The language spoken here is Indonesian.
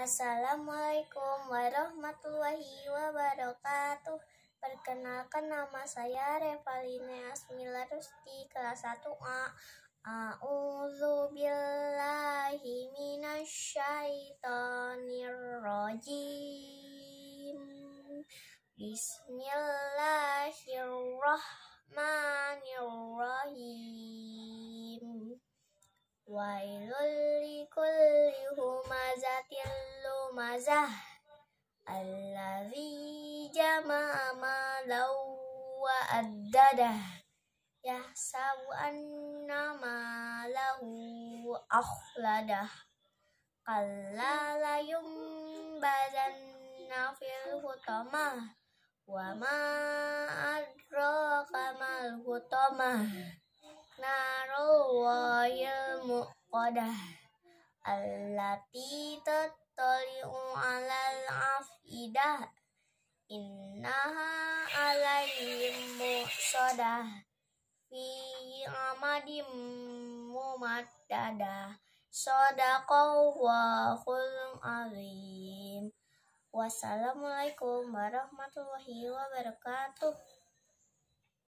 Assalamualaikum warahmatullahi wabarakatuh. Perkenalkan nama saya Revaline Asmila Rusti kelas 1A. A'udzu billahi minasyaitonir Bismillahirrahmanirrahim. Wailul mazah Alladhi jama'a malau wa addadah Ya sabu anna malau akhladah Kalla layum badanna fil hutamah Wa ma'adro kamal hutamah Narul wa ilmu allati tattali'u 'alal afidah innaha 'alaihim muqsadah fi amadim mumaddadah Sadaqallahul azim Wassalamualaikum warahmatullahi wabarakatuh